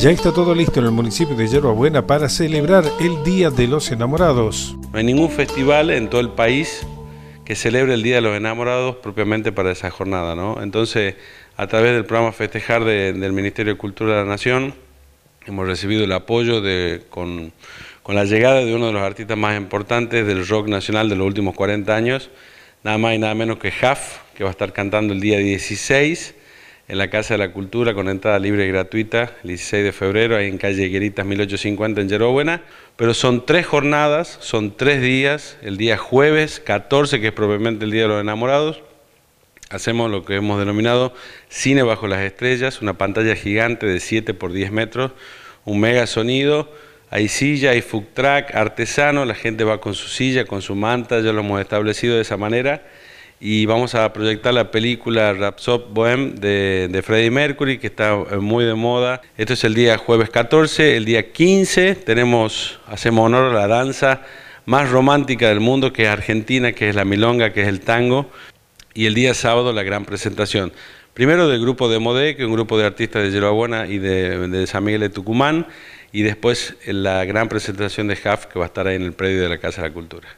Ya está todo listo en el municipio de Yerba Buena para celebrar el Día de los Enamorados. No hay ningún festival en todo el país que celebre el Día de los Enamorados propiamente para esa jornada, ¿no? Entonces, a través del programa Festejar del Ministerio de Cultura de la Nación, hemos recibido el apoyo con, la llegada de uno de los artistas más importantes del rock nacional de los últimos 40 años, nada más y nada menos que Jaf, que va a estar cantando el día 16 en la Casa de la Cultura con entrada libre y gratuita, el 16 de febrero, ahí en calle Gueritas, 1850 en Yeróbuena. Pero son tres jornadas, son tres días, el día jueves 14, que es probablemente el Día de los Enamorados, hacemos lo que hemos denominado cine bajo las estrellas, una pantalla gigante de 7 por 10 metros, un mega sonido, hay silla, hay food track, artesano, la gente va con su silla, con su manta, ya lo hemos establecido de esa manera y vamos a proyectar la película Rapsop Bohem de, de Freddie Mercury, que está eh, muy de moda. Esto es el día jueves 14, el día 15 tenemos, hacemos honor a la danza más romántica del mundo, que es Argentina, que es la milonga, que es el tango, y el día sábado la gran presentación. Primero del grupo de Modé, que es un grupo de artistas de Buena y de, San Miguel de Tucumán, y después la gran presentación de Jaff, que va a estar ahí en el predio de la Casa de la Cultura.